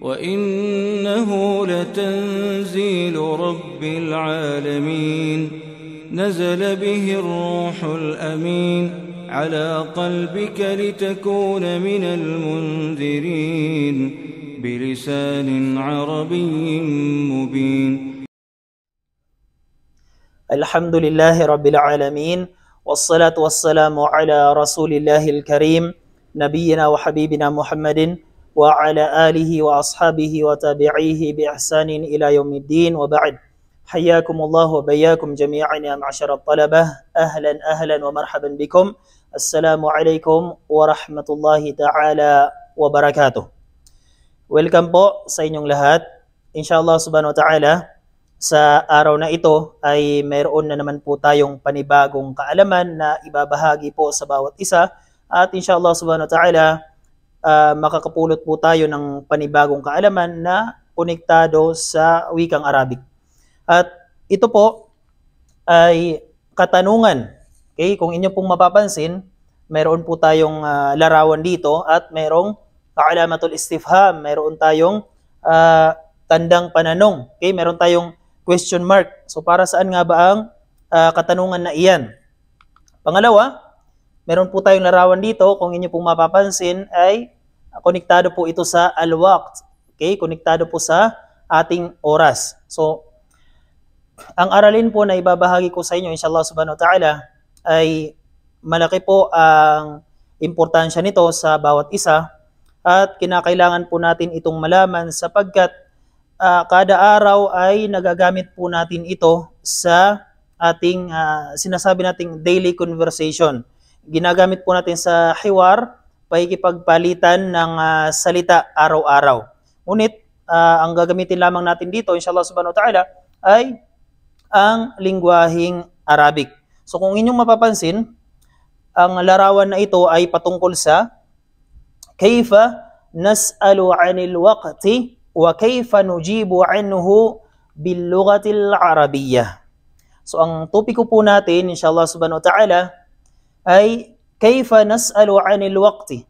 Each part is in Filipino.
وإنه لتنزيل رب العالمين نزل به الروح الأمين على قلبك لتكون من المنذرين بلسان عربي مبين الحمد لله رب العالمين والصلاة والسلام على رسول الله الكريم نبينا وحبيبنا محمد وعلى آله وأصحابه وتابعيه بإحسان إلى يوم الدين وبعد حياكم الله وبياكم جميعا يا معشر الطلبة أهلا أهلا ومرحبا بكم السلام عليكم ورحمة الله تعالى وبركاته Welcome po sa inyong lahat. Inshallah subhanahu wa ta'ala, sa araw na ito ay mayroon na naman po tayong panibagong kaalaman na ibabahagi po sa bawat isa. At inshallah subhanahu wa ta'ala, uh, makakapulot po tayo ng panibagong kaalaman na konektado sa wikang Arabic. At ito po ay katanungan. Okay, kung inyo pong mapapansin, mayroon po tayong uh, larawan dito at mayroong alamatul istifham, mayroon tayong uh, tandang pananong. Okay, mayroon tayong question mark. So para saan nga ba ang uh, katanungan na iyan? Pangalawa, mayroon po tayong larawan dito, kung inyo pong mapapansin, ay Konektado po ito sa al-waqt. Okay? Konektado po sa ating oras. So, ang aralin po na ibabahagi ko sa inyo, inshallah subhanahu wa ta'ala, ay malaki po ang importansya nito sa bawat isa at kinakailangan po natin itong malaman sapagkat uh, kada araw ay nagagamit po natin ito sa ating uh, sinasabi nating daily conversation. Ginagamit po natin sa hiwar pakikipagpalitan ng uh, salita araw-araw. Ngunit uh, ang gagamitin lamang natin dito, inshallah subhanahu wa ta'ala, ay ang lingwaheng Arabic. So kung inyong mapapansin, ang larawan na ito ay patungkol sa kaifa nas'alu 'anil waqti wa kaifa nujibu 'anhu bil lughati al-arabiyyah. So ang topiko po natin inshallah subhanahu wa ta'ala ay Kaifa nas'alu 'anil waqti?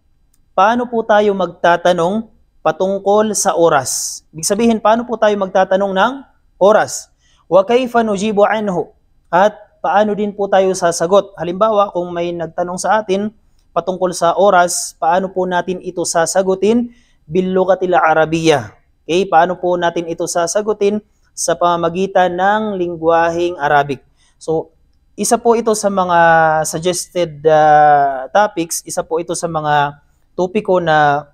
Paano po tayo magtatanong patungkol sa oras? Ibig sabihin, paano po tayo magtatanong ng oras? Wa kaifa nujibu anhu? At paano din po tayo sasagot? Halimbawa, kung may nagtanong sa atin patungkol sa oras, paano po natin ito sasagutin? Bilugatil Arabiya. Okay, paano po natin ito sasagutin sa pamamagitan ng lingguwaheng Arabic? So, isa po ito sa mga suggested uh, topics, isa po ito sa mga topiko na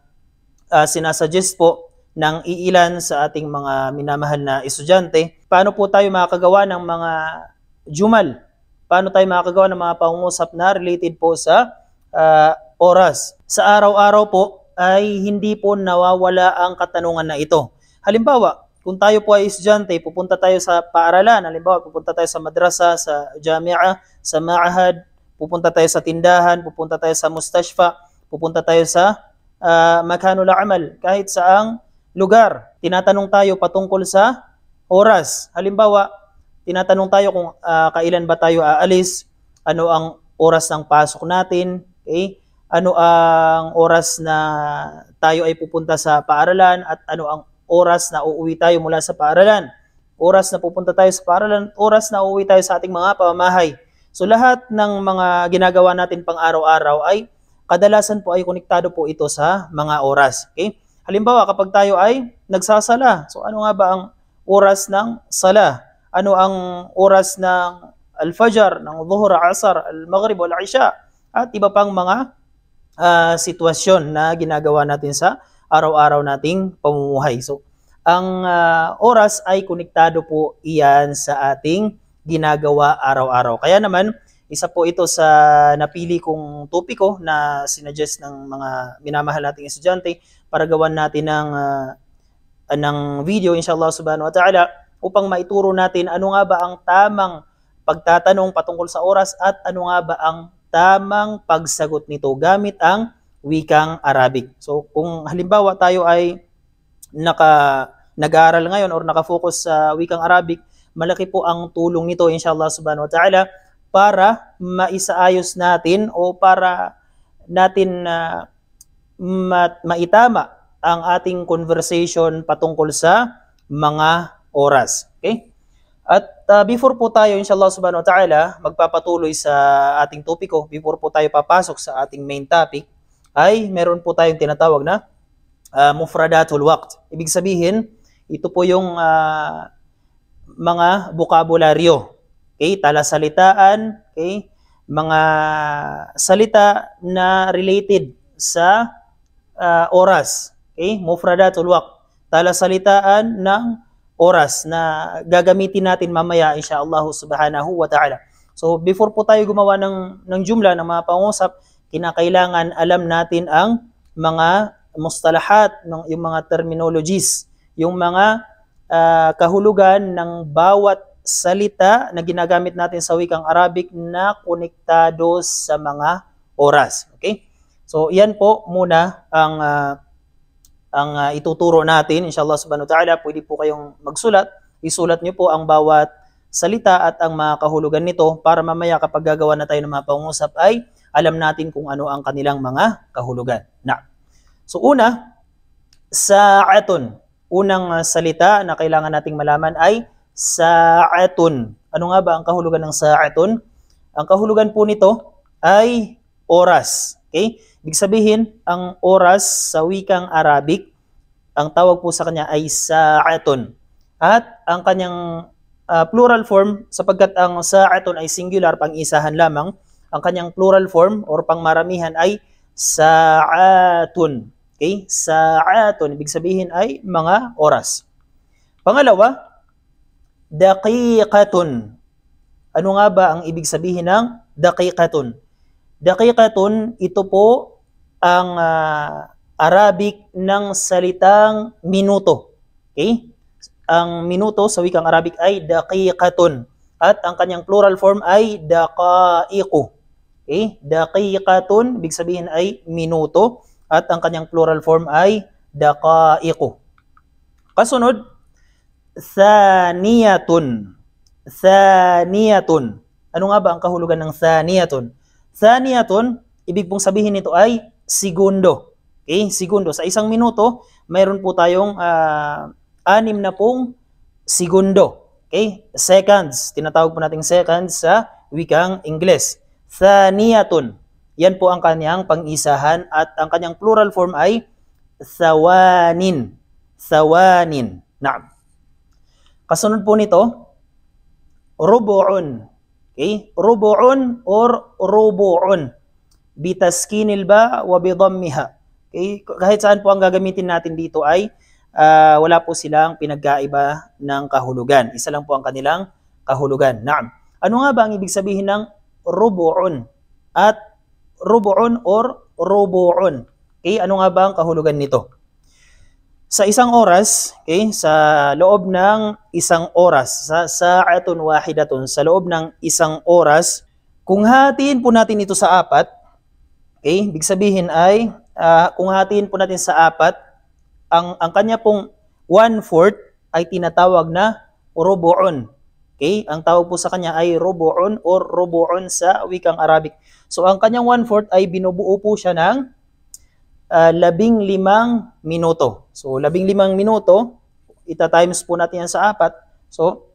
uh, sinasuggest po ng iilan sa ating mga minamahal na estudyante. Paano po tayo makakagawa ng mga jumal? Paano tayo makakagawa ng mga pangungusap na related po sa uh, oras? Sa araw-araw po ay hindi po nawawala ang katanungan na ito. Halimbawa, kung tayo po ay estudyante, pupunta tayo sa paaralan, halimbawa pupunta tayo sa madrasa, sa jamia, sa ma'ahad, pupunta tayo sa tindahan, pupunta tayo sa mustashfa, pupunta tayo sa uh, ah, makanul amal, kahit saang lugar. Tinatanong tayo patungkol sa oras. Halimbawa, tinatanong tayo kung uh, kailan ba tayo aalis, ano ang oras ng pasok natin, okay? ano ang oras na tayo ay pupunta sa paaralan at ano ang oras na uuwi tayo mula sa paaralan, oras na pupunta tayo sa paaralan, oras na uuwi tayo sa ating mga pamamahay. So lahat ng mga ginagawa natin pang araw-araw ay kadalasan po ay konektado po ito sa mga oras. Okay? Halimbawa, kapag tayo ay nagsasala, so ano nga ba ang oras ng sala? Ano ang oras ng al-fajr, ng dhuhr, asar, al-maghrib, al-isha, at iba pang mga uh, sitwasyon na ginagawa natin sa araw-araw nating pamumuhay. So, ang uh, oras ay konektado po iyan sa ating ginagawa araw-araw. Kaya naman, isa po ito sa napili kong topiko na sinuggest ng mga minamahal nating estudyante para gawan natin ng, uh, ng video, inshallah subhanahu wa ta'ala, upang maituro natin ano nga ba ang tamang pagtatanong patungkol sa oras at ano nga ba ang tamang pagsagot nito gamit ang wikang Arabic. So kung halimbawa tayo ay naka nag-aaral ngayon or naka-focus sa wikang Arabic, malaki po ang tulong nito inshallah subhanahu wa ta'ala para maisaayos natin o para natin uh, maitama ang ating conversation patungkol sa mga oras. Okay? At uh, before po tayo, inshallah subhanahu wa ta'ala, magpapatuloy sa ating topiko, before po tayo papasok sa ating main topic, ay meron po tayong tinatawag na uh, mufradatul waqt. Ibig sabihin, ito po yung uh, mga bokabularyo. Okay, talasalitaan, okay? Mga salita na related sa uh, oras. Okay? Mufradatul waqt. Talasalitaan ng oras na gagamitin natin mamaya insha Allah subhanahu wa ta'ala. So before po tayo gumawa ng, ng jumla ng mga pangusap, kinakailangan alam natin ang mga mustalahat, yung mga terminologies, yung mga uh, kahulugan ng bawat salita na ginagamit natin sa wikang Arabic na konektado sa mga oras. Okay? So, yan po muna ang uh, ang uh, ituturo natin. Inshallah subhanahu wa ta'ala, pwede po kayong magsulat. Isulat niyo po ang bawat salita at ang mga kahulugan nito para mamaya kapag gagawa na tayo ng mga pangusap ay alam natin kung ano ang kanilang mga kahulugan. Na. So una, sa'atun. Unang ah, salita na kailangan nating malaman ay sa'atun. Ano nga ba ang kahulugan ng sa'atun? Ang kahulugan po nito ay oras. Okay? Ibig sabihin, ang oras sa wikang Arabic, ang tawag po sa kanya ay sa'atun. At ang kanyang uh, plural form, sapagkat ang sa'atun ay singular, pang-isahan lamang, ang kanyang plural form or pangmaramihan ay sa'atun. Okay? Sa'atun, ibig sabihin ay mga oras. Pangalawa, daqiqatun. Ano nga ba ang ibig sabihin ng daqiqatun? Daqiqatun, ito po ang uh, Arabic ng salitang minuto. Okay? Ang minuto sa wikang Arabic ay daqiqatun at ang kanyang plural form ay daqaiqu. Okay? Eh, daqiqatun, ibig sabihin ay minuto. At ang kanyang plural form ay daqaiqo. Kasunod, thaniyatun. Thaniyatun. Ano nga ba ang kahulugan ng thaniyatun? Thaniyatun, ibig pong sabihin nito ay segundo. Okay, segundo. Sa isang minuto, mayroon po tayong uh, anim na pong segundo. Okay, seconds. Tinatawag po nating seconds sa wikang Ingles thaniyatun. Yan po ang kanyang pang-isahan at ang kanyang plural form ay sawanin. Sawanin. Naam. Kasunod po nito, rubu'un. Okay? Rubu'un or rubu'un. Bitaskinil ba wa bidammiha. Okay? Kahit saan po ang gagamitin natin dito ay uh, wala po silang pinagkaiba ng kahulugan. Isa lang po ang kanilang kahulugan. Naam. Ano nga ba ang ibig sabihin ng rubu'un at rubu'un or rubu'un. Okay, ano nga ba ang kahulugan nito? Sa isang oras, okay, sa loob ng isang oras, sa sa'atun wahidatun, sa loob ng isang oras, kung hatiin po natin ito sa apat, okay, big sabihin ay, uh, kung hatiin po natin sa apat, ang, ang kanya pong one-fourth ay tinatawag na rubu'un. Okay? Ang tawag po sa kanya ay roboon or roboon sa wikang Arabic. So ang kanyang one-fourth ay binubuo po siya ng uh, labing limang minuto. So labing limang minuto, ita-times po natin yan sa apat. So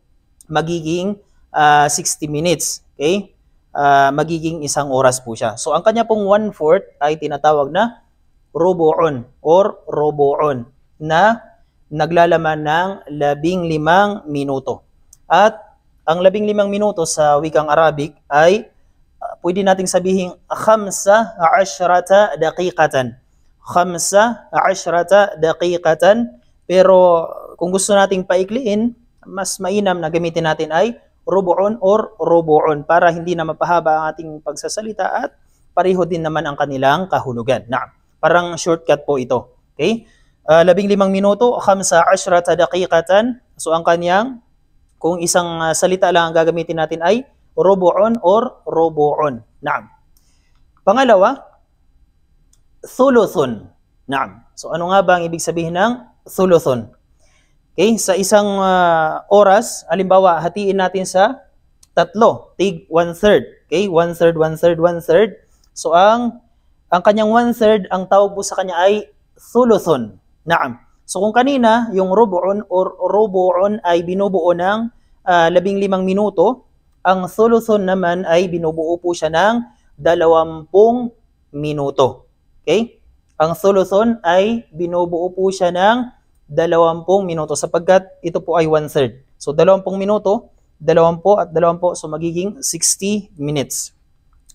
magiging uh, ah, 60 minutes. Okay? Uh, magiging isang oras po siya. So ang kanya pong one-fourth ay tinatawag na roboon or roboon na naglalaman ng labing limang minuto. At ang labing limang minuto sa wikang Arabic ay uh, pwede nating sabihin khamsa ashrata daqiqatan. Khamsa ashrata daqiqatan. Pero kung gusto nating paikliin, mas mainam na gamitin natin ay rubu'un or rubu'un para hindi na mapahaba ang ating pagsasalita at pareho din naman ang kanilang kahulugan. Na, parang shortcut po ito. Okay? Uh, labing limang minuto, khamsa ashrata daqiqatan. So ang kanyang kung isang uh, salita lang ang gagamitin natin ay rubu'un or robo'on. Naam. Pangalawa, thuluthun. Naam. So ano nga ba ang ibig sabihin ng thuluthun? Okay, sa isang uh, oras, halimbawa, hatiin natin sa tatlo, tig one-third. Okay, one-third, one-third, one-third. So ang ang kanyang one-third, ang tawag po sa kanya ay thuluthun. Naam. So kung kanina, yung rubu'un or rubu'un ay binubuo ng uh, ah, labing limang minuto, ang thuluthun naman ay binubuo po siya ng dalawampung minuto. Okay? Ang thuluthun ay binubuo po siya ng dalawampung minuto sapagkat ito po ay one-third. So dalawampung minuto, dalawampo at dalawampo, so magiging 60 minutes.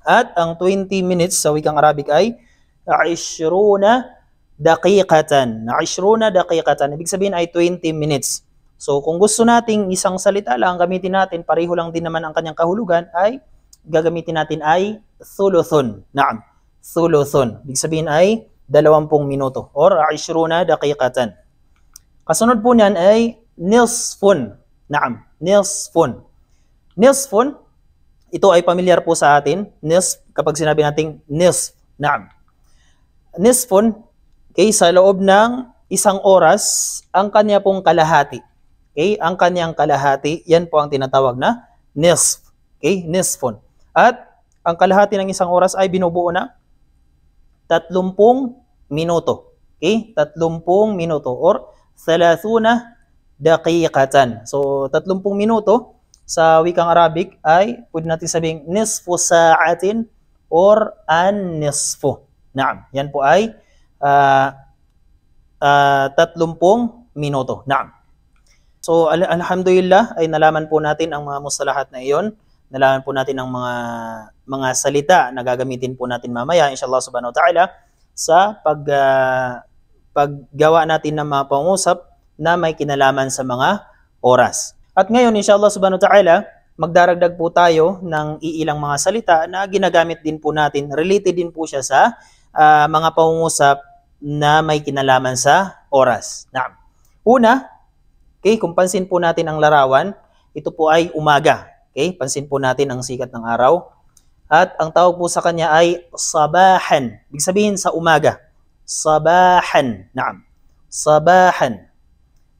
At ang 20 minutes sa wikang Arabic ay 20 daqiqatan. 20 daqiqatan. Ibig sabihin ay 20 minutes. So kung gusto nating isang salita lang gamitin natin, pareho lang din naman ang kanyang kahulugan, ay gagamitin natin ay thuluthun. Naam, thuluthun. Ibig sabihin ay 20 minuto or 20 daqiqatan. Kasunod po niyan ay nisfun. Naam, nisfun. Nisfun, ito ay pamilyar po sa atin. Nisf, kapag sinabi nating nisf. Naam. Nisfun, Okay, sa loob ng isang oras, ang kanya pong kalahati. Okay, ang kanyang kalahati, yan po ang tinatawag na nisf. Okay, nisfon. At ang kalahati ng isang oras ay binubuo na 30 minuto. Okay, 30 minuto or 30 daqiqatan. So, 30 minuto sa wikang Arabic ay pwede natin sabing nisfu sa'atin or an-nisfu. Naam, yan po ay uh, uh, 30 minuto. Naam. So al- alhamdulillah ay nalaman po natin ang mga mustalahat na iyon. Nalaman po natin ang mga mga salita na gagamitin po natin mamaya inshallah subhanahu wa ta'ala sa pag uh, paggawa natin ng mga pangusap na may kinalaman sa mga oras. At ngayon inshallah subhanahu wa ta'ala magdaragdag po tayo ng iilang mga salita na ginagamit din po natin, related din po siya sa uh, mga pangungusap na may kinalaman sa oras. Naam. Una, okay, kung pansin po natin ang larawan, ito po ay umaga. Okay, pansin po natin ang sikat ng araw. At ang tawag po sa kanya ay sabahan. Ibig sabihin sa umaga. Sabahan. Naam. Sabahan.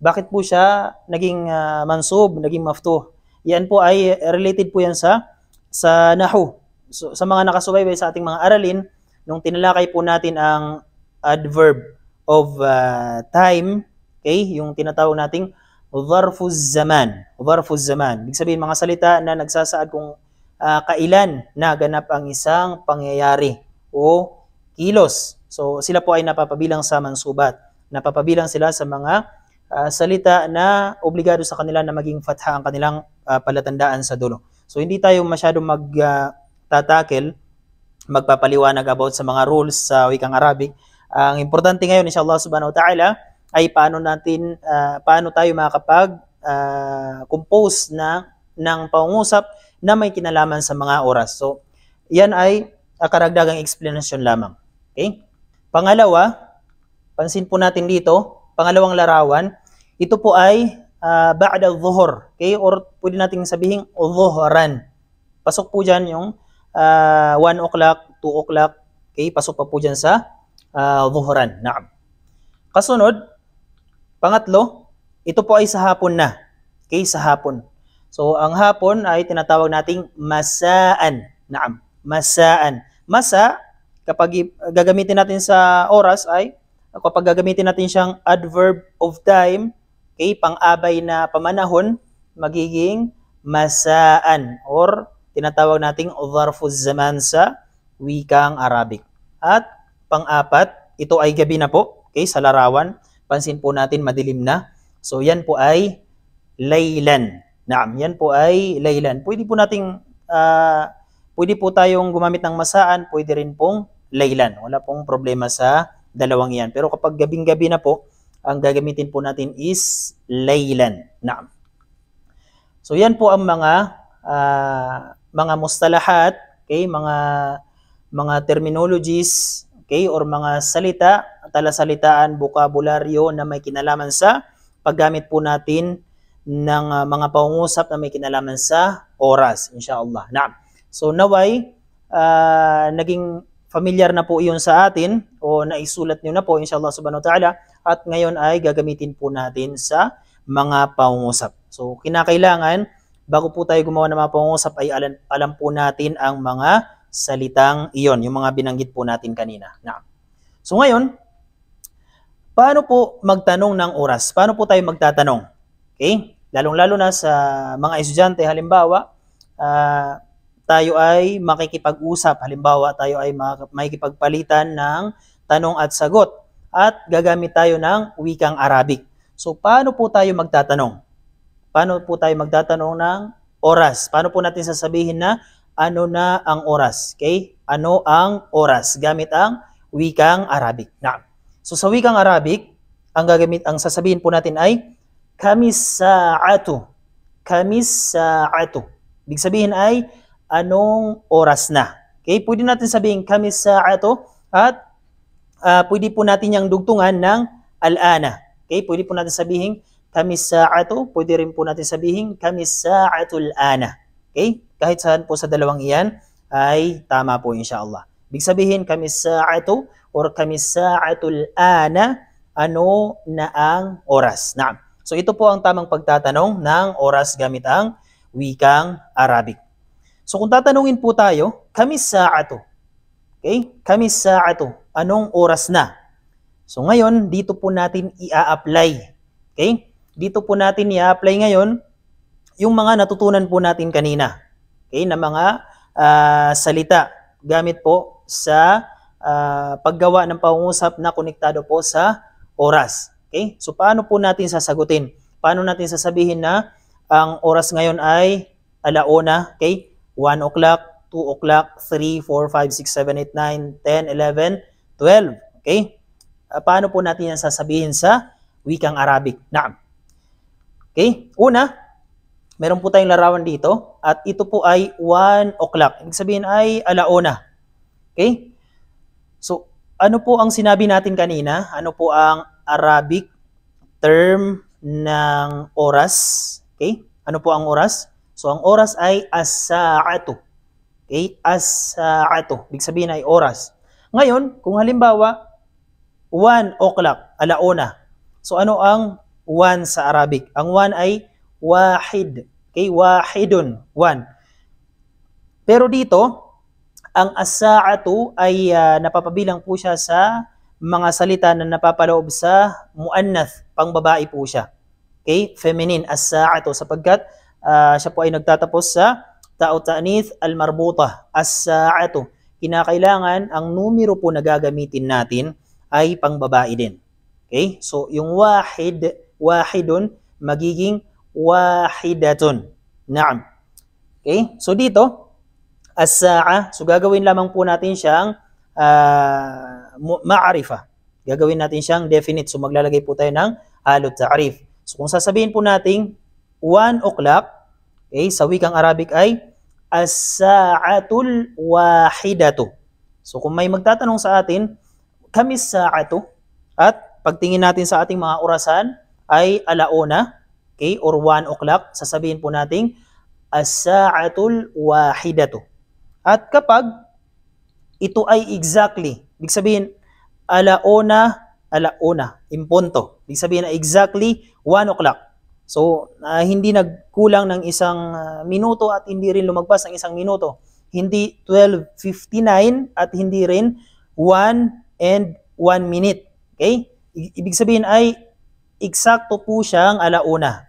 Bakit po siya naging uh, mansub, naging maftuh? Yan po ay related po yan sa sa nahu. So, sa mga nakasubaybay sa ating mga aralin, nung tinalakay po natin ang adverb of uh, time, okay? Yung tinatawag nating zarfuz zaman. Zarfuz zaman. Ibig sabihin mga salita na nagsasaad kung uh, kailan naganap ang isang pangyayari o kilos. So sila po ay napapabilang sa mansubat. Napapabilang sila sa mga uh, salita na obligado sa kanila na maging fatha ang kanilang uh, palatandaan sa dulo. So hindi tayo masyadong mag uh, magpapaliwanag about sa mga rules sa wikang Arabic ang importante ngayon insha Allah subhanahu wa ta'ala ay paano natin uh, paano tayo makakapag uh, compose na ng pangungusap na may kinalaman sa mga oras. So, yan ay karagdagang explanation lamang. Okay? Pangalawa, pansin po natin dito, pangalawang larawan, ito po ay uh, ba'da dhuhur. Okay? Or pwede nating sabihin dhuhran. Pasok po dyan yung uh, 1 o'clock, 2 o'clock. Okay? Pasok pa po dyan sa Ah, uh, dhuhran. Naam. Kasunod, pangatlo, ito po ay sa hapon na. Okay, sa hapon. So, ang hapon ay tinatawag nating masaan. Naam, masaan. Masa, kapag gagamitin natin sa oras ay, kapag gagamitin natin siyang adverb of time, okay, pang-abay na pamanahon, magiging masaan or tinatawag nating zarfuz zaman sa wikang Arabic. At Pang-apat, ito ay gabi na po. Okay, sa larawan. Pansin po natin madilim na. So yan po ay laylan. Naam, yan po ay laylan. Pwede po nating uh, pwede po tayong gumamit ng masaan, pwede rin pong laylan. Wala pong problema sa dalawang yan. Pero kapag gabing-gabi na po, ang gagamitin po natin is laylan. Naam. So yan po ang mga uh, mga mustalahat, okay, mga mga terminologies okay, or mga salita, talasalitaan, bukabularyo na may kinalaman sa paggamit po natin ng uh, mga pangungusap na may kinalaman sa oras, insyaAllah. Na. So naway, uh, ah, naging familiar na po iyon sa atin o naisulat nyo na po, insyaAllah subhanahu wa ta'ala, at ngayon ay gagamitin po natin sa mga pangungusap. So kinakailangan, bago po tayo gumawa ng mga pangungusap, ay alam, alam po natin ang mga salitang iyon, yung mga binanggit po natin kanina. So ngayon, paano po magtanong ng oras? Paano po tayo magtatanong? Okay? Lalong-lalo na sa mga estudyante, halimbawa, uh, tayo ay makikipag-usap. Halimbawa, tayo ay makikipagpalitan ng tanong at sagot at gagamit tayo ng wikang Arabic. So, paano po tayo magtatanong? Paano po tayo magtatanong ng oras? Paano po natin sasabihin na ano na ang oras? Okay? Ano ang oras? Gamit ang wikang Arabic. Na. So sa wikang Arabic, ang gagamit ang sasabihin po natin ay kamis sa'atu. Kamis sa'atu. Ibig sabihin ay anong oras na. Okay? Pwede natin sabihin kamis sa'atu at uh, pwede po natin yang dugtungan ng al-ana. Okay? Pwede po natin sabihin kamis sa'atu. Pwede rin po natin sabihin kamis sa'atul ana. Okay? Kahit saan po sa dalawang iyan ay tama po inshallah. Big sabihin kami sa'atu or kami sa'atul ana ano na ang oras. Naam. So ito po ang tamang pagtatanong ng oras gamit ang wikang Arabic. So kung tatanungin po tayo, kami sa'ato. Okay? Kami sa'ato. Anong oras na? So ngayon, dito po natin i-apply. Okay? Dito po natin i-apply ngayon yung mga natutunan po natin kanina. Okay, na mga uh, salita gamit po sa uh, paggawa ng pangungusap na konektado po sa oras. Okay? So paano po natin sasagutin? Paano natin sasabihin na ang oras ngayon ay alauna, okay? 1 o'clock, 2 o'clock, 3, 4, 5, 6, 7, 8, 9, 10, 11, 12. Okay? Uh, paano po natin yan sasabihin sa wikang Arabic? Naam. Okay? Una, meron po tayong larawan dito at ito po ay 1 o'clock. Ibig sabihin ay alaona. Okay? So, ano po ang sinabi natin kanina? Ano po ang Arabic term ng oras? Okay? Ano po ang oras? So, ang oras ay as-sa'atu. Okay? As-sa'atu. Ibig sabihin ay oras. Ngayon, kung halimbawa, 1 o'clock, alaona. So, ano ang 1 sa Arabic? Ang 1 ay wahid. Okay, wahidun, one. Pero dito, ang as ay uh, napapabilang po siya sa mga salita na napapaloob sa muannath, pangbabae po siya. Okay, feminine, as sapagkat uh, siya po ay nagtatapos sa ta'u ta'nith al-marbutah, as Kinakailangan ang numero po na gagamitin natin ay pangbabae din. Okay, so yung wahid, wahidun, magiging wahidatun. Naam. Okay? So dito, as-sa'a, so gagawin lamang po natin siyang uh, ma'arifa. Gagawin natin siyang definite. So maglalagay po tayo ng halot ta'rif. So kung sasabihin po natin 1 o'clock, okay, sa wikang Arabic ay as-sa'atul wahidatu. So kung may magtatanong sa atin, kami sa'ato at pagtingin natin sa ating mga orasan ay alauna, Okay? Or 1 o'clock, sasabihin po nating as-sa'atul wahidatu. At kapag ito ay exactly, ibig sabihin, alaona, alaona, imponto. Ibig sabihin exactly 1 o'clock. So, uh, hindi nagkulang ng isang uh, minuto at hindi rin lumagpas ng isang minuto. Hindi 12.59 at hindi rin 1 and 1 minute. Okay? I ibig sabihin ay eksakto po siyang alauna.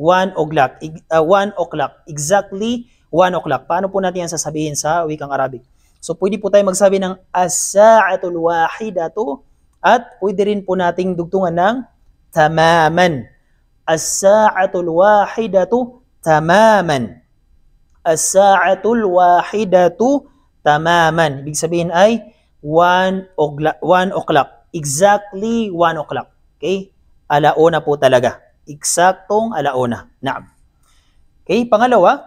1 o'clock. Uh, 1 o'clock. Exactly 1 o'clock. Paano po natin yan sasabihin sa wikang Arabic? So, pwede po tayo magsabi ng as-sa'atul wahidatu at pwede rin po nating dugtungan ng tamaman. As-sa'atul wahidatu tamaman. As-sa'atul wahidatu tamaman. Ibig sabihin ay 1 o'clock. Exactly 1 o'clock. Okay? Alauna po talaga. Eksaktong alauna. Naam. Okay, pangalawa,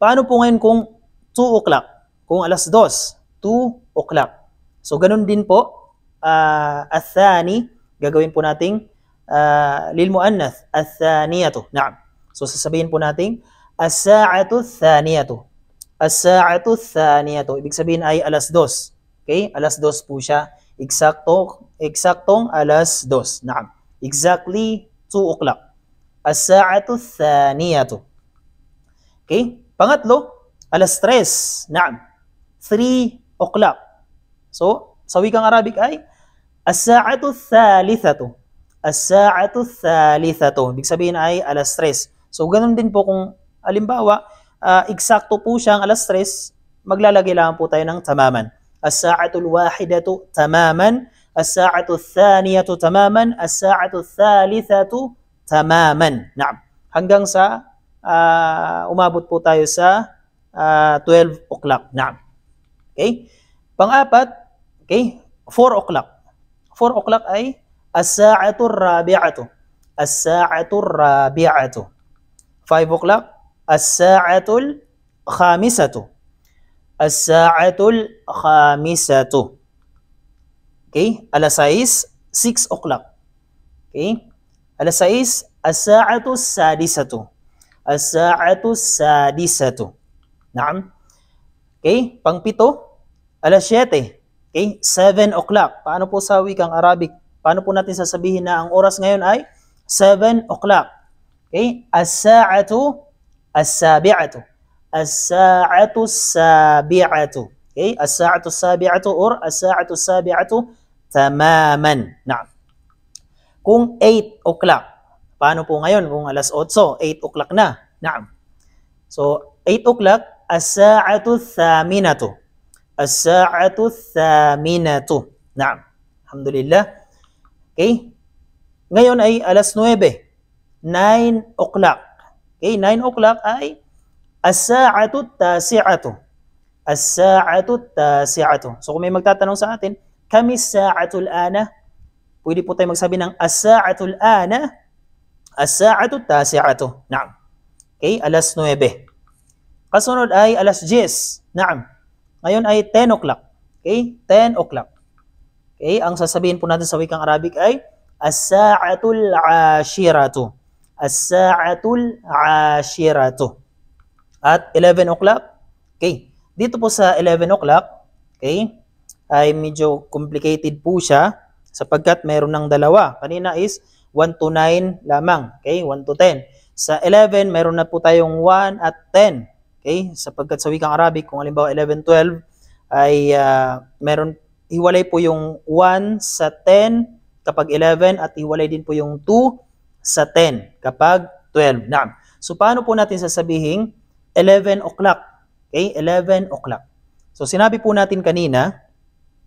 paano po ngayon kung 2 o'clock? Kung alas 2, 2 o'clock. So, ganun din po, uh, athani, gagawin po nating uh, lil muannath, athaniyatu. Naam. So, sasabihin po nating as-sa'atu thaniyatu. As-sa'atu thaniyatu. Ibig sabihin ay alas 2. Okay? Alas 2 po siya. Eksakto, eksaktong alas 2. Naam. Exactly 2 o'clock. As-sa'atu thaniyatu. Okay? Pangatlo, alas 3. Naam. 3 o'clock. So, sa wikang Arabic ay as-sa'atu thalithatu. As-sa'atu thalithatu. Ibig sabihin ay alas 3. So, ganun din po kung alimbawa, uh, ah, eksakto po siyang alas 3, maglalagay lang po tayo ng tamaman. as saatu al wahidatu tamaman الساعة الثانية tamaman, الساعة الثالثة tamaman. Na'am. Hanggang sa uh, umabot po tayo sa uh, ah, 12 o'clock. Na'am. Okay? Pang-apat, okay? 4 o'clock. 4 o'clock ay as-sa'atu rabi'atu. As-sa'atu rabi'atu. 5 o'clock, as-sa'atul khamisatu. As-sa'atul khamisatu. Okay? Alas 6, 6 o'clock. Okay? Alas 6, as-sa'atu sadisatu. As-sa'atu sadisatu. Naam? Okay? Pangpito, alas 7. Okay? 7 o'clock. Paano po sa wikang Arabic? Paano po natin sasabihin na ang oras ngayon ay 7 o'clock? Okay? As-sa'atu as-sabi'atu. As-sa'atu as-sabi'atu. Okay? As-sa'atu as-sabi'atu or as-sa'atu as-sabi'atu tamaman. Na. Kung 8 o'clock, paano po ngayon kung alas 8, 8 o'clock na? Naam. So, 8 o'clock, as-sa'atu thaminatu. As-sa'atu thaminatu. Naam. Alhamdulillah. Okay? Ngayon ay alas 9. 9 o'clock. Okay, 9 o'clock ay as-sa'atu tasi'atu. As-sa'atu tasi'atu. So, kung may magtatanong sa atin, kami sa'atul ana. Pwede po tayo magsabi ng as-sa'atul ana. As-sa'atu tasi'atu. Naam. Okay, alas 9. Kasunod ay alas 10. Naam. Ngayon ay 10 o'clock. Okay, 10 o'clock. Okay, ang sasabihin po natin sa wikang Arabic ay as-sa'atul ashiratu. As-sa'atul ashiratu. At 11 o'clock. Okay, dito po sa 11 o'clock, okay, ay medyo complicated po siya sapagkat meron ng dalawa. Kanina is 1 to 9 lamang. Okay? 1 to 10. Sa 11, meron na po tayong 1 at 10. Okay? Sapagkat sa wikang Arabic, kung halimbawa 11, 12, ay uh, meron, hiwalay po yung 1 sa 10 kapag 11 at iwalay din po yung 2 sa 10 kapag 12. Naam. So, paano po natin sasabihin 11 o'clock? Okay? 11 o'clock. So, sinabi po natin kanina,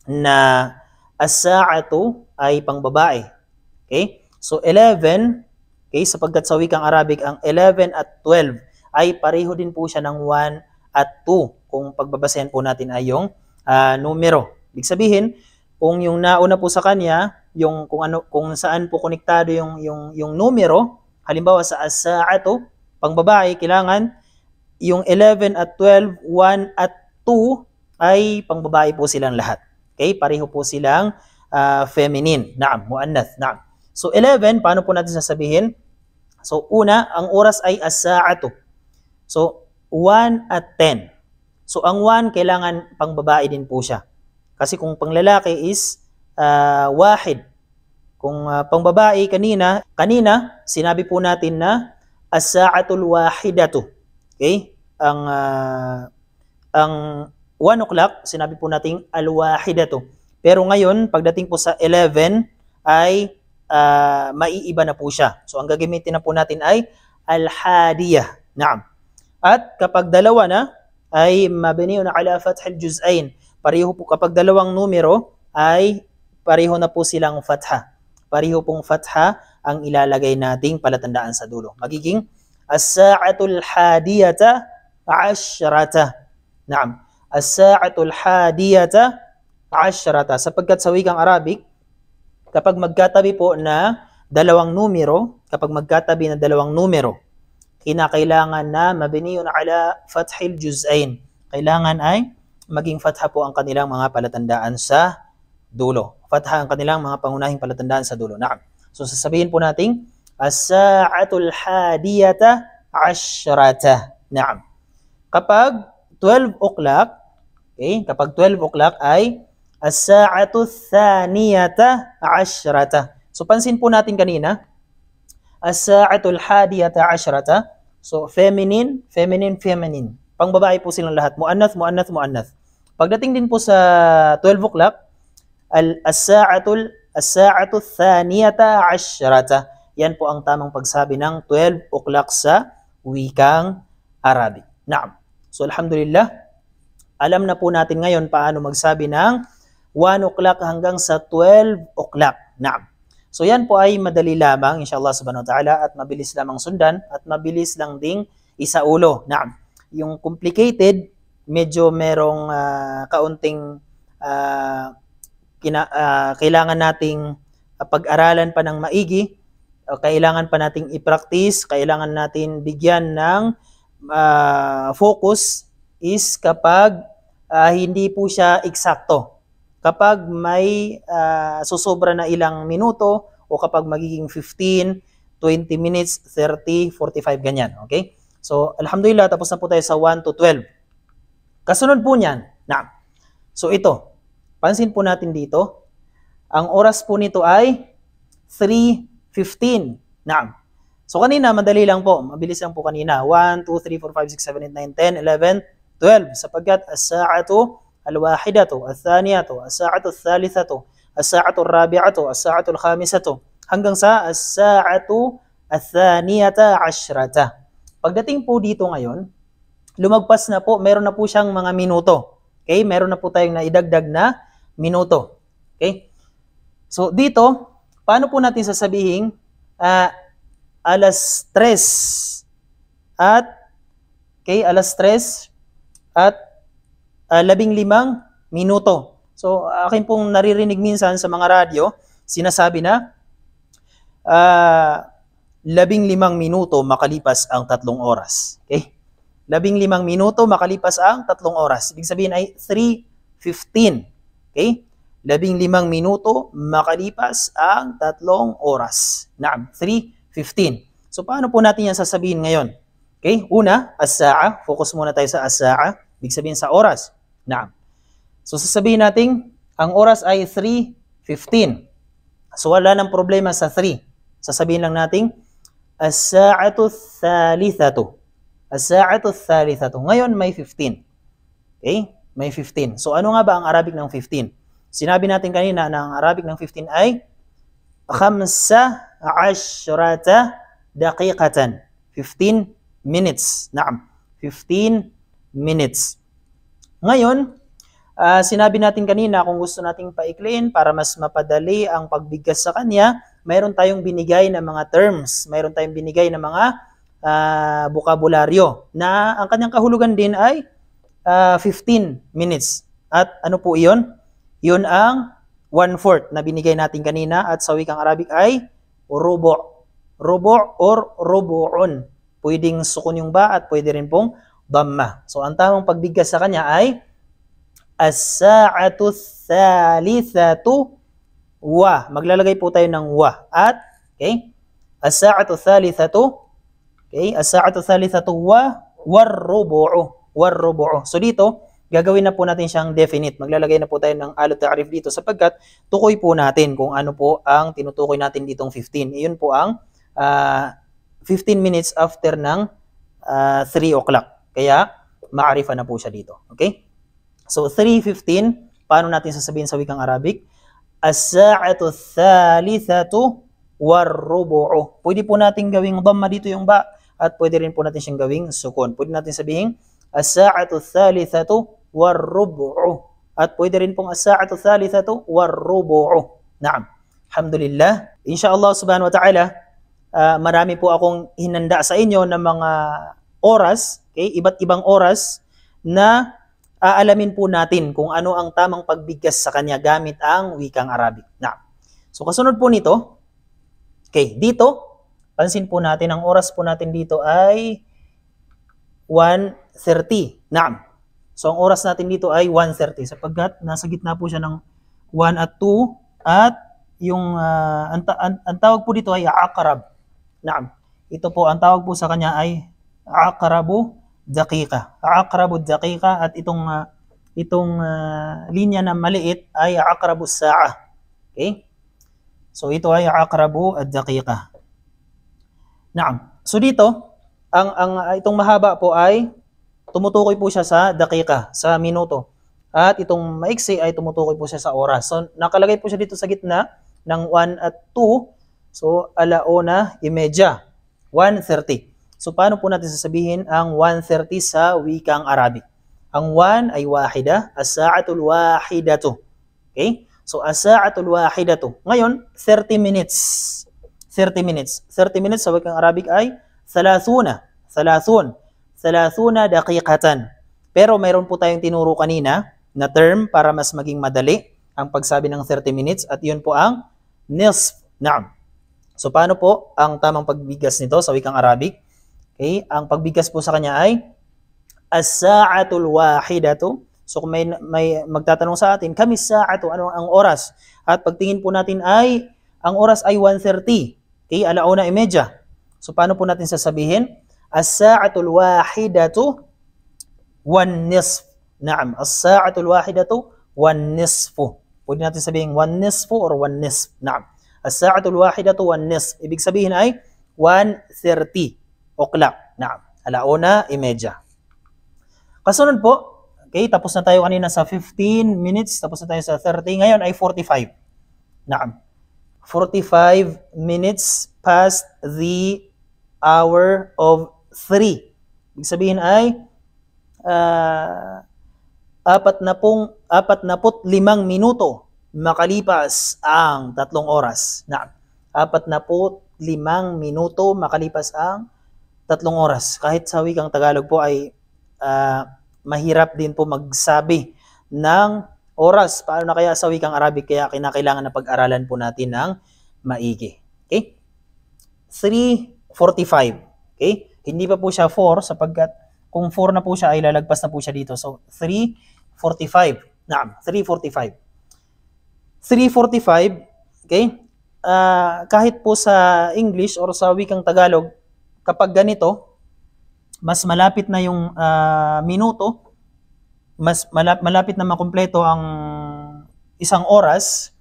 na as-sa'atu ay pangbabae. Okay? So 11, okay, sapagkat sa wikang Arabic ang 11 at 12 ay pareho din po siya ng 1 at 2 kung pagbabasehan po natin ay yung uh, numero. Ibig sabihin, kung yung nauna po sa kanya, yung kung ano kung saan po konektado yung yung yung numero, halimbawa sa as-sa'atu, pangbabae kailangan yung 11 at 12, 1 at 2 ay pangbabae po silang lahat. Okay? Pareho po silang uh, feminine. Naam, muannath. Naam. So 11, paano po natin sasabihin? So una, ang oras ay as-sa'atu. So 1 at 10. So ang 1 kailangan pang babae din po siya. Kasi kung panglalaki is uh, wahid. Kung uh, ah, pang babae kanina, kanina sinabi po natin na as-sa'atul wahidatu. Okay? Ang uh, ang 1 o'clock, sinabi po nating al-wahidatu. Pero ngayon, pagdating po sa 11 ay uh, maiiba na po siya. So ang gagamitin na po natin ay al-hadiyah. Naam. At kapag dalawa na ay mabniun ala fath al-juz'ain. Pareho po kapag dalawang numero ay pareho na po silang fatha. Pareho pong fatha ang ilalagay nating palatandaan sa dulo. Magiging as-sa'atul hadiyata ashrata. Naam as-sa'atul hadiyata asyrata. Sapagkat sa wikang Arabic, kapag magkatabi po na dalawang numero, kapag magkatabi na dalawang numero, kinakailangan na mabiniyun ala fathil juz'ain. Kailangan ay maging fatha po ang kanilang mga palatandaan sa dulo. Fatha ang kanilang mga pangunahing palatandaan sa dulo. Naam. So sasabihin po nating as-sa'atul hadiyata asyrata. Naam. Kapag 12 o'clock, Okay? Kapag 12 o'clock ay as-sa'atu thaniyata ashrata. So pansin po natin kanina, as-sa'atu al-hadiyata ashrata. So feminine, feminine, feminine. Pangbabae po silang lahat. Muannath, muannath, muannath. Pagdating din po sa 12 o'clock, as-sa'atu as-sa'atu thaniyata ashrata. Yan po ang tamang pagsabi ng 12 o'clock sa wikang Arabic. Naam. So alhamdulillah, alam na po natin ngayon paano magsabi ng 1 o'clock hanggang sa 12 o'clock. Naam. So yan po ay madali lamang inshallah subhanahu wa ta'ala at mabilis lamang sundan at mabilis lang ding isaulo. Naam. Yung complicated, medyo merong uh, kaunting uh, kina, uh, kailangan nating pag-aralan pa ng maigi, uh, kailangan pa nating i-practice, kailangan natin bigyan ng uh, focus is kapag uh, hindi po siya eksakto. Kapag may uh, susobra na ilang minuto o kapag magiging 15, 20 minutes, 30, 45, ganyan. Okay? So, alhamdulillah, tapos na po tayo sa 1 to 12. Kasunod po niyan, na. So, ito. Pansin po natin dito. Ang oras po nito ay 3.15. Naam. So kanina, madali lang po. Mabilis lang po kanina. 1, 2, 3, 4, 5, 6, 7, 8, 9, 10, 11, 12 sapagkat as-sa'atu al-wahidatu, as thaniyatu as-sa'atu ath thalithatu as-sa'atu ar rabiatu as-sa'atu al-khamisatu hanggang sa as-sa'atu ath thaniyata ashrata. Pagdating po dito ngayon, lumagpas na po, meron na po siyang mga minuto. Okay? Meron na po tayong naidagdag na minuto. Okay? So dito, paano po natin sasabihin uh, ah, alas 3 at kay alas 3 at uh, ah, limang minuto. So, akin pong naririnig minsan sa mga radyo, sinasabi na uh, ah, labing limang minuto makalipas ang tatlong oras. Okay? Labing limang minuto makalipas ang tatlong oras. Ibig sabihin ay 3.15. Okay? Labing limang minuto makalipas ang tatlong oras. Naam, 3.15. So, paano po natin yan sasabihin ngayon? Okay? Una, as-sa'a. Focus muna tayo sa as-sa'a. Ibig sabihin sa oras. Naam. So sasabihin natin, ang oras ay 3.15. So wala ng problema sa 3. Sasabihin lang natin, as-sa'atu thalithatu. As-sa'atu thalithatu. Ngayon may 15. Okay? May 15. So ano nga ba ang Arabic ng 15? Sinabi natin kanina na ang Arabic ng 15 ay khamsa ashrata daqiqatan. 15 minutes. Naam, 15 minutes. Ngayon, uh, sinabi natin kanina kung gusto nating paikliin para mas mapadali ang pagbigkas sa kanya, mayroon tayong binigay ng mga terms, mayroon tayong binigay ng mga uh, ah, bukabularyo na ang kanyang kahulugan din ay uh, ah, 15 minutes. At ano po iyon? Yun ang one-fourth na binigay natin kanina at sa wikang Arabic ay rubo. Rubo or rubu'un. Pwedeng sukun yung ba at pwede rin pong dhamma. So ang tamang pagbigkas sa kanya ay as-sa'atu thalithatu wa. Maglalagay po tayo ng wa. At, okay, as-sa'atu thalithatu, okay, as-sa'atu thalithatu wa, war-rubu'u, war-rubu'u. So dito, gagawin na po natin siyang definite. Maglalagay na po tayo ng alot ta'rif dito sapagkat tukoy po natin kung ano po ang tinutukoy natin ditong 15. Iyon po ang uh, 15 minutes after ng uh, ah, 3 o'clock. Kaya, maarifa na po siya dito. Okay? So, 3.15, paano natin sasabihin sa wikang Arabic? As-sa'atu thalithatu war-rubu'u. Pwede po natin gawing dhamma dito yung ba at pwede rin po natin siyang gawing sukun. Pwede natin sabihin as-sa'atu thalithatu war-rubu'u. At pwede rin pong as-sa'atu thalithatu war-rubu'u. Naam. Alhamdulillah. Insya Allah subhanahu wa ta'ala, uh, marami po akong hinanda sa inyo ng mga oras, okay? Iba't ibang oras na aalamin po natin kung ano ang tamang pagbigkas sa kanya gamit ang wikang Arabic. Na. So kasunod po nito, okay, dito pansin po natin ang oras po natin dito ay 1:30. Naam. So ang oras natin dito ay 1:30 sapagkat nasa gitna po siya ng 1 at 2 at yung uh, ang, ang, ang tawag po dito ay aqrab. Naam. Ito po, ang tawag po sa kanya ay aqrabu daqiqa. Aqrabu daqiqa at itong uh, itong uh, linya na maliit ay aqrabu sa'a. Okay? So ito ay aqrabu ad-daqiqa. Naam. So dito, ang ang ah, itong mahaba po ay tumutukoy po siya sa daqiqa, sa minuto. At itong maiksi ay tumutukoy po siya sa oras. So nakalagay po siya dito sa gitna ng 1 at 2 So, alauna, imedya, 1.30. So, paano po natin sasabihin ang 1.30 sa wikang Arabic? Ang 1 ay wahida, as-sa'atul wahidatu. Okay? So, as-sa'atul wahidatu. Ngayon, 30 minutes. 30 minutes. 30 minutes sa wikang Arabic ay 30. 30. 30 daqiqatan. Pero mayroon po tayong tinuro kanina na term para mas maging madali ang pagsabi ng 30 minutes at yun po ang nisf. Naam. So paano po ang tamang pagbigas nito sa wikang Arabic? Okay, ang pagbigas po sa kanya ay as-sa'atul wahidatu. So kung may, may magtatanong sa atin, kami sa'atu, ano ang oras? At pagtingin po natin ay, ang oras ay 1.30. Okay, alauna imedya. So paano po natin sasabihin? As-sa'atul wahidatu wan nisf. Naam, as-sa'atul wahidatu wan nisfu. Pwede natin sabihin wan nisfu or wan nisf. Naam. As-sa'atul wahidatu wan nisf. Ibig sabihin ay 1.30 o'clock. Naam. Alauna, imedya. Kasunod po, okay, tapos na tayo kanina sa 15 minutes, tapos na tayo sa 30. Ngayon ay 45. Naam. 45 minutes past the hour of 3. Ibig sabihin ay uh, apat na pong apat na put limang minuto makalipas ang tatlong oras. Na, apat na po limang minuto makalipas ang tatlong oras. Kahit sa wikang Tagalog po ay uh, mahirap din po magsabi ng oras. Paano na kaya sa wikang Arabic? Kaya kinakailangan na pag-aralan po natin ng maigi. Okay? 3.45. Okay? Hindi pa po siya 4 sapagkat kung 4 na po siya ay lalagpas na po siya dito. So, 3.45. Naam, 3.45. 345, okay? Uh, kahit po sa English or sa wikang Tagalog, kapag ganito, mas malapit na yung uh, minuto, mas malapit na makumpleto ang isang oras,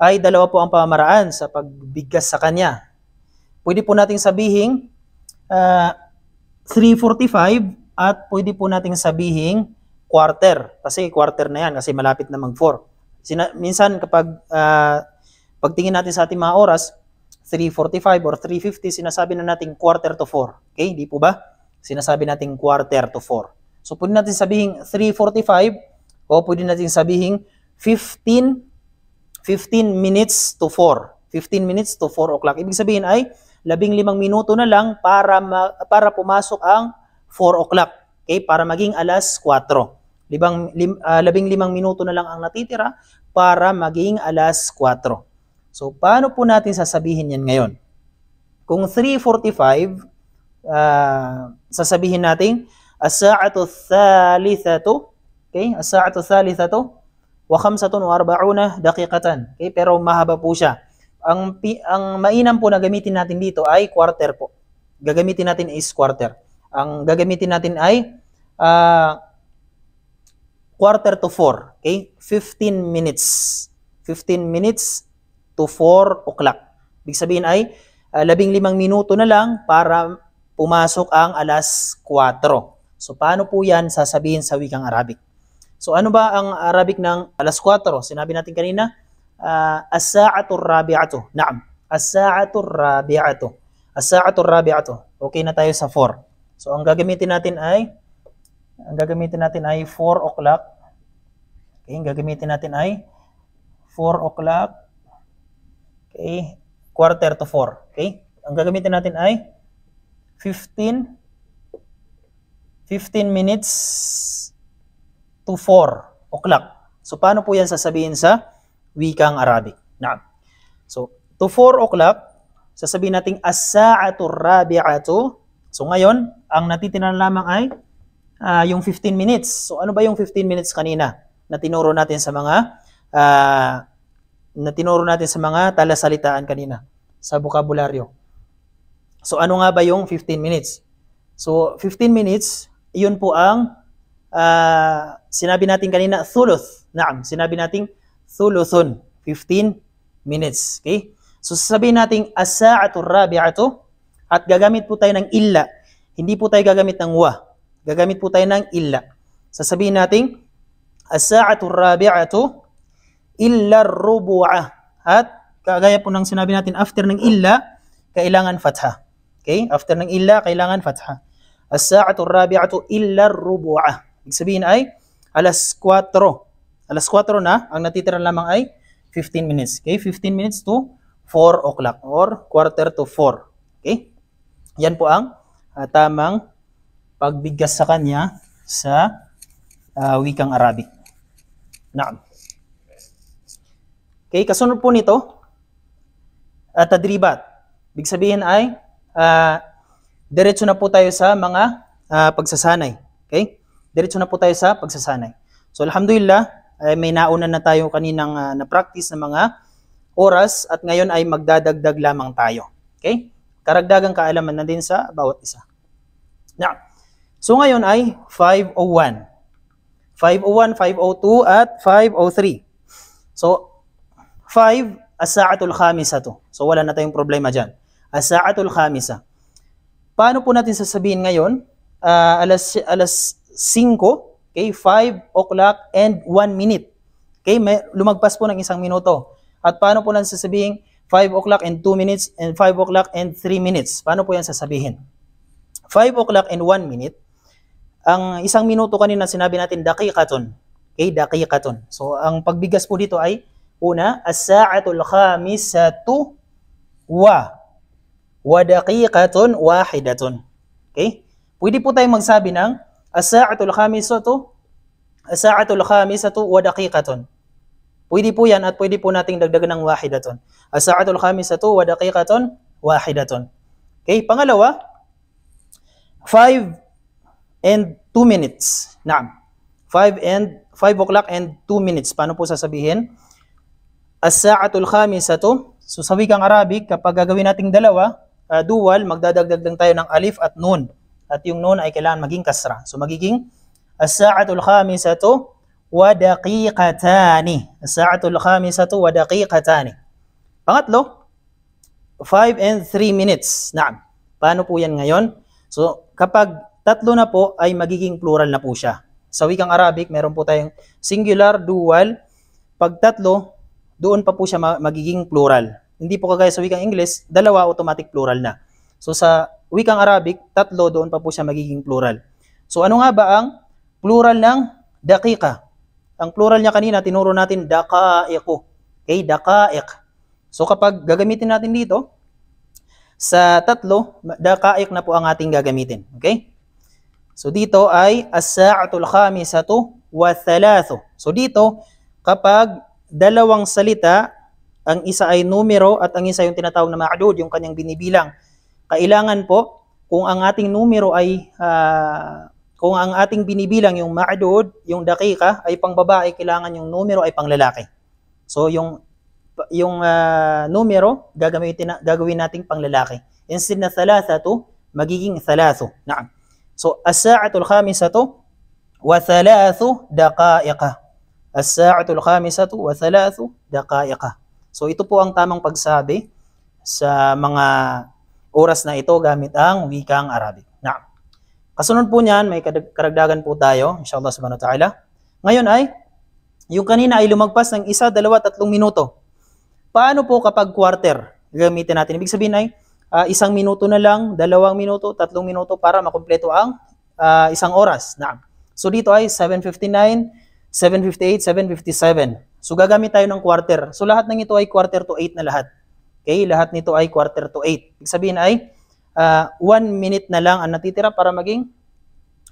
ay dalawa po ang pamamaraan sa pagbigkas sa kanya. Pwede po nating sabihing uh, ah, 345 at pwede po nating sabihing quarter. Kasi quarter na yan kasi malapit na mag-4. Sina, minsan kapag uh, pagtingin natin sa ating mga oras, 3.45 or 3.50, sinasabi na natin quarter to 4. Okay, di po ba? Sinasabi natin quarter to 4. So, pwede natin sabihin 3.45 o pwede natin sabihin 15, 15 minutes to 4. 15 minutes to 4 o'clock. Ibig sabihin ay, 15 minuto na lang para, ma- para pumasok ang 4 o'clock. Okay, para maging alas 4. Libang, lim, uh, labing limang minuto na lang ang natitira para maging alas 4. So, paano po natin sasabihin yan ngayon? Kung 3.45, uh, ah, sasabihin natin, As-sa'atu thalithatu, okay? As-sa'atu thalithatu, wa khamsatun wa arba'una daqiqatan. Okay? Pero mahaba po siya. Ang, ang mainam po na gamitin natin dito ay quarter po. Gagamitin natin is quarter. Ang gagamitin natin ay uh, quarter to 4, okay? 15 minutes. 15 minutes to 4 o'clock. Ibig sabihin ay uh, labing minuto na lang para pumasok ang alas 4. So paano po yan sasabihin sa wikang Arabic? So ano ba ang Arabic ng alas 4? Sinabi natin kanina, uh, ah, as-sa'atur rabi'atu. Naam, as-sa'atur rabi'atu. As-sa'atur rabi'atu. Okay na tayo sa 4. So ang gagamitin natin ay ang gagamitin natin ay 4 o'clock. Okay, ang gagamitin natin ay 4 o'clock. Okay, quarter to 4. Okay? Ang gagamitin natin ay 15 15 minutes to 4 o'clock. So paano po 'yan sasabihin sa wikang Arabic? Naam. So to 4 o'clock, sasabihin nating as-sa'atu rabi'atu. So ngayon, ang natitinan lamang ay uh, yung 15 minutes. So ano ba yung 15 minutes kanina na tinuro natin sa mga uh, na tinuro natin sa mga talasalitaan kanina sa bokabularyo. So ano nga ba yung 15 minutes? So 15 minutes, iyon po ang uh, sinabi natin kanina thuluth. Naam, sinabi natin thuluthun, 15 minutes. Okay? So sasabihin natin as-sa'atu rabi'atu at gagamit po tayo ng illa. Hindi po tayo gagamit ng wa. Gagamit po tayo ng illa. Sasabihin natin, As-sa'atu rabi'atu illa rubu'ah. At kagaya po ng sinabi natin, after ng illa, kailangan fatha. Okay? After ng illa, kailangan fatha. As-sa'atu rabi'atu illa rubu'ah. Ibig sabihin ay, alas 4. Alas 4 na, ang natitira lamang ay 15 minutes. Okay? 15 minutes to 4 o'clock or quarter to 4. Okay? Yan po ang uh, tamang pagbigkas sa kanya sa uh, wikang Arabic. Naam. Okay, kasunod po nito, uh, tadribat. Big sabihin ay, uh, diretso na po tayo sa mga uh, pagsasanay. Okay? Diretso na po tayo sa pagsasanay. So, alhamdulillah, ay may nauna na tayo kaninang uh, na-practice ng mga oras at ngayon ay magdadagdag lamang tayo. Okay? Karagdagang kaalaman na din sa bawat isa. Now, So ngayon ay 501. 501, 502 at 503. So 5 as-sa'atul khamisatu. So wala na tayong problema diyan. As-sa'atul khamisa. Paano po natin sasabihin ngayon? Uh, alas alas 5, okay? 5 o'clock and 1 minute. Okay? May, lumagpas po ng isang minuto. At paano po natin sasabihin 5 o'clock and 2 minutes and 5 o'clock and 3 minutes? Paano po yan sasabihin? 5 o'clock and 1 minute ang isang minuto kanina sinabi natin daqiqatun. Okay, daqiqatun. So ang pagbigas po dito ay una as-sa'atul khamisatu wa wa daqiqatun wahidatun. Okay? Pwede po tayong magsabi ng as-sa'atul khamisatu as-sa'atul khamisatu wa daqiqatun. Pwede po yan at pwede po nating dagdagan ng wahidatun. As-sa'atul khamisatu wa daqiqatun wahidatun. Okay, pangalawa, 5 and 2 minutes. Naam. 5 and 5 o'clock and 2 minutes. Paano po sasabihin? As-sa'atul khamisatu. So sa wikang Arabic, kapag gagawin nating dalawa, uh, dual, magdadagdag lang tayo ng alif at nun. At yung nun ay kailangan maging kasra. So magiging as-sa'atul khamisatu wa daqiqatani. As-sa'atul khamisatu wa daqiqatani. Pangatlo, 5 and 3 minutes. Naam. Paano po yan ngayon? So kapag tatlo na po ay magiging plural na po siya. Sa wikang Arabic, meron po tayong singular, dual. Pag tatlo, doon pa po siya magiging plural. Hindi po kagaya sa wikang English, dalawa automatic plural na. So sa wikang Arabic, tatlo doon pa po siya magiging plural. So ano nga ba ang plural ng dakika? Ang plural niya kanina, tinuro natin dakaiku. Okay, dakaik. So kapag gagamitin natin dito, sa tatlo, dakaik na po ang ating gagamitin. Okay? So dito ay as-sa'atul khamisatu wa thalathu. So dito, kapag dalawang salita, ang isa ay numero at ang isa yung tinatawag na ma'dud, yung kanyang binibilang. Kailangan po, kung ang ating numero ay, uh, kung ang ating binibilang yung ma'dud, yung dakika, ay pang kailangan yung numero ay panglalaki. So yung yung uh, numero gagawin, gagawin nating panglalaki. Instead na thalathatu, magiging thalatho. Naam. So, as-sa'atul khamisatu wa thalathu daqa'iqa. As-sa'atul khamisatu wa thalathu daqa'iqa. So, ito po ang tamang pagsabi sa mga oras na ito gamit ang wikang Arabic. Na. Kasunod po niyan, may karagdagan po tayo, inshallah subhanahu wa ta'ala. Ngayon ay, yung kanina ay lumagpas ng isa, dalawa, tatlong minuto. Paano po kapag quarter gamitin natin? Ibig sabihin ay, uh, isang minuto na lang, dalawang minuto, tatlong minuto para makumpleto ang uh, isang oras. Na. So dito ay 7.59, 7.58, 7.57. So gagamit tayo ng quarter. So lahat ng ito ay quarter to 8 na lahat. Okay, lahat nito ay quarter to 8. Ibig sabihin ay uh, ah, 1 minute na lang ang natitira para maging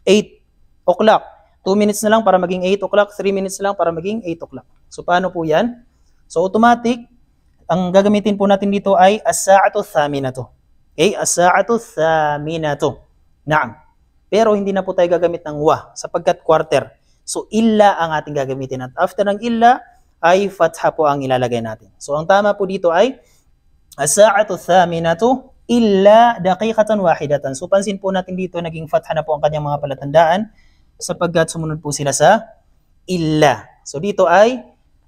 8 o'clock. 2 minutes na lang para maging 8 o'clock, 3 minutes na lang para maging 8 o'clock. So paano po yan? So automatic, ang gagamitin po natin dito ay as-sa'atu thaminatu. Okay? As-sa'atu thaminatu. Naam. Pero hindi na po tayo gagamit ng wa sapagkat quarter. So illa ang ating gagamitin at after ng illa ay fatha po ang ilalagay natin. So ang tama po dito ay as-sa'atu thaminatu illa daqiqatan wahidatan. So pansin po natin dito naging fatha na po ang kanyang mga palatandaan sapagkat sumunod po sila sa illa. So dito ay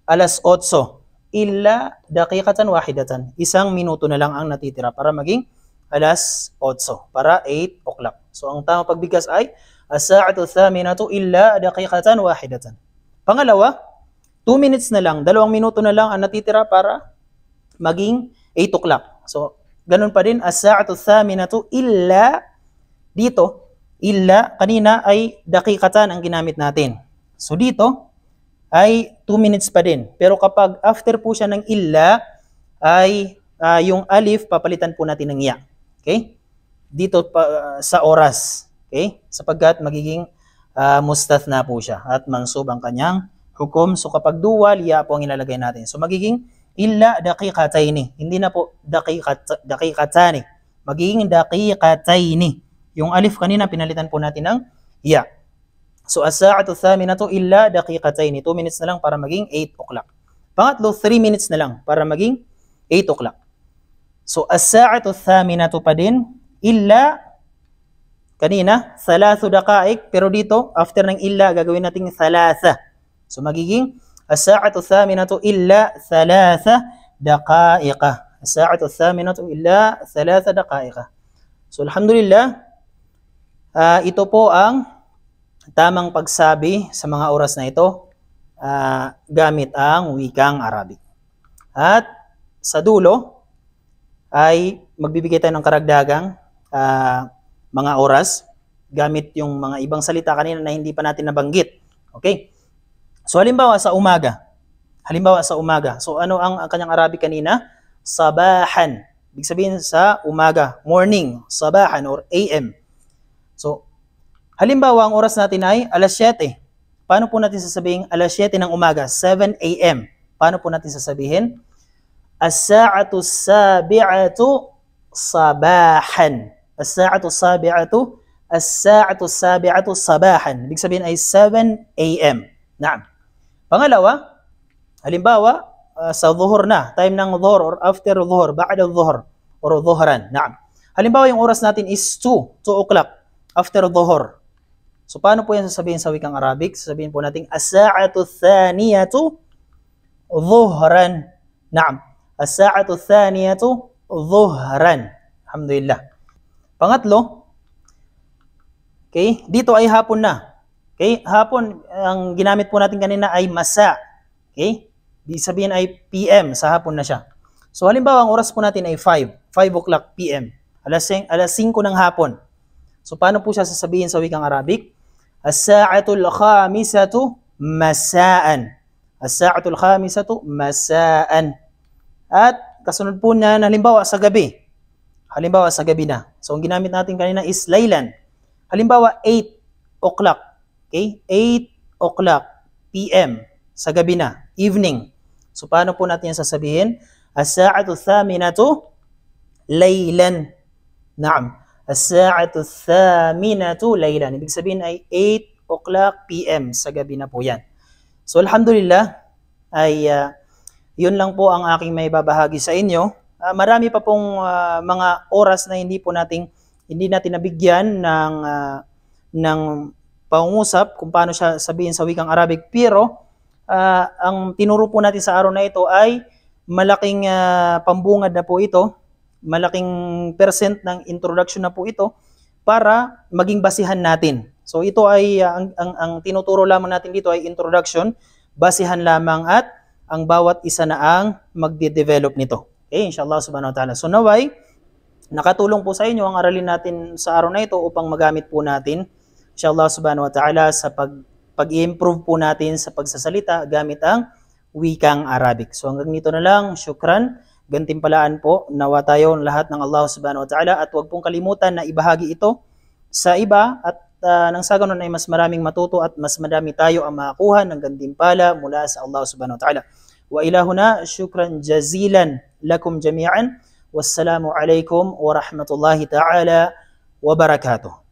alas 8 illa daqiqatan wahidatan. Isang minuto na lang ang natitira para maging alas 8, para 8 o'clock. So ang tamang pagbigkas ay as-sa'atu thaminatu illa daqiqatan wahidatan. Pangalawa, 2 minutes na lang, dalawang minuto na lang ang natitira para maging 8 o'clock. So ganun pa din as-sa'atu thaminatu illa dito illa kanina ay daqiqatan ang ginamit natin. So dito ay 2 minutes pa din. Pero kapag after po siya ng illa, ay uh, yung alif, papalitan po natin ng ya. Okay? Dito pa, uh, sa oras. Okay? Sapagkat magiging uh, mustath na po siya at mansub ang kanyang hukom. So kapag dual, ya po ang ilalagay natin. So magiging illa daqiqataini. Hindi na po daqiqat, daqiqatani. Magiging daqiqataini. Yung alif kanina, pinalitan po natin ng ya. So, as-sa'atu thaminatu illa daqiqatain. 2 minutes na lang para maging 8 o'clock. Pangatlo, 3 minutes na lang para maging 8 o'clock. So, as-sa'atu thaminatu pa din illa kanina, thalathu daqaik. Pero dito, after ng illa, gagawin natin thalatha. So, magiging as-sa'atu thaminatu illa thalatha daqaika. As-sa'atu thaminatu illa thalatha daqaika. So, alhamdulillah, uh, ito po ang tamang pagsabi sa mga oras na ito uh, gamit ang wikang Arabic. At sa dulo ay magbibigay tayo ng karagdagang uh, mga oras gamit yung mga ibang salita kanina na hindi pa natin nabanggit. Okay? So halimbawa sa umaga. Halimbawa sa umaga. So ano ang, ang kanyang Arabic kanina? Sabahan. Ibig sabihin sa umaga, morning, sabahan or AM. So Halimbawa, ang oras natin ay alas 7. Paano po natin sasabihin alas 7 ng umaga, 7 a.m.? Paano po natin sasabihin? As-sa'atu sabi'atu sabahan. As-sa'atu sabi'atu as-sa'atu sabi'atu sabahan. Ibig sabihin ay 7 a.m. Naam. Pangalawa, halimbawa, uh, sa zuhur na, time ng zuhur or after zuhur, ba'da zuhur or zuhran. Naam. Halimbawa, yung oras natin is 2, 2 o'clock after zuhur. So, paano po yan sasabihin sa wikang Arabic? Sasabihin po natin, As-sa'atu thaniyatu dhuhran. Naam. As-sa'atu thaniyatu dhuhran. Alhamdulillah. Pangatlo, okay, dito ay hapon na. Okay, hapon, ang ginamit po natin kanina ay masa. Okay, di sabihin ay PM, sa hapon na siya. So, halimbawa, ang oras po natin ay 5, 5 o'clock PM, alas, alas 5 ng hapon. So, paano po siya sasabihin sa wikang Arabic? as saatu al khamisatu masaan. as saatu al khamisatu masaan. At kasunod po na halimbawa sa gabi. Halimbawa sa gabi na. So ang ginamit natin kanina is laylan. Halimbawa 8 o'clock. Okay? 8 o'clock PM sa gabi na, evening. So paano po natin yan sasabihin? As-sa'atu thaminatu laylan. Naam. As-sa'atu thaminatu laylan. Ibig sabihin ay 8 o'clock p.m. sa gabi na po yan. So alhamdulillah ay uh, yun lang po ang aking may babahagi sa inyo. Uh, marami pa pong uh, mga oras na hindi po nating hindi natin nabigyan ng uh, ng pangungusap kung paano siya sabihin sa wikang Arabic pero uh, ang tinuro po natin sa araw na ito ay malaking uh, pambungad na po ito malaking percent ng introduction na po ito para maging basihan natin. So ito ay uh, ang, ang, ang tinuturo lamang natin dito ay introduction, basihan lamang at ang bawat isa na ang magde-develop nito. Okay, inshallah subhanahu wa ta'ala. So naway, nakatulong po sa inyo ang aralin natin sa araw na ito upang magamit po natin inshallah subhanahu wa ta'ala sa pag pag-improve po natin sa pagsasalita gamit ang wikang Arabic. So hanggang dito na lang. Shukran gantimpalaan po. Nawa tayo lahat ng Allah subhanahu wa ta'ala at huwag pong kalimutan na ibahagi ito sa iba at uh, nang sa ganun ay mas maraming matuto at mas madami tayo ang makakuha ng gantimpala mula sa Allah subhanahu wa ta'ala. Wa ilahuna, syukran jazilan lakum jami'an. Wassalamu alaikum wa rahmatullahi ta'ala wa barakatuh.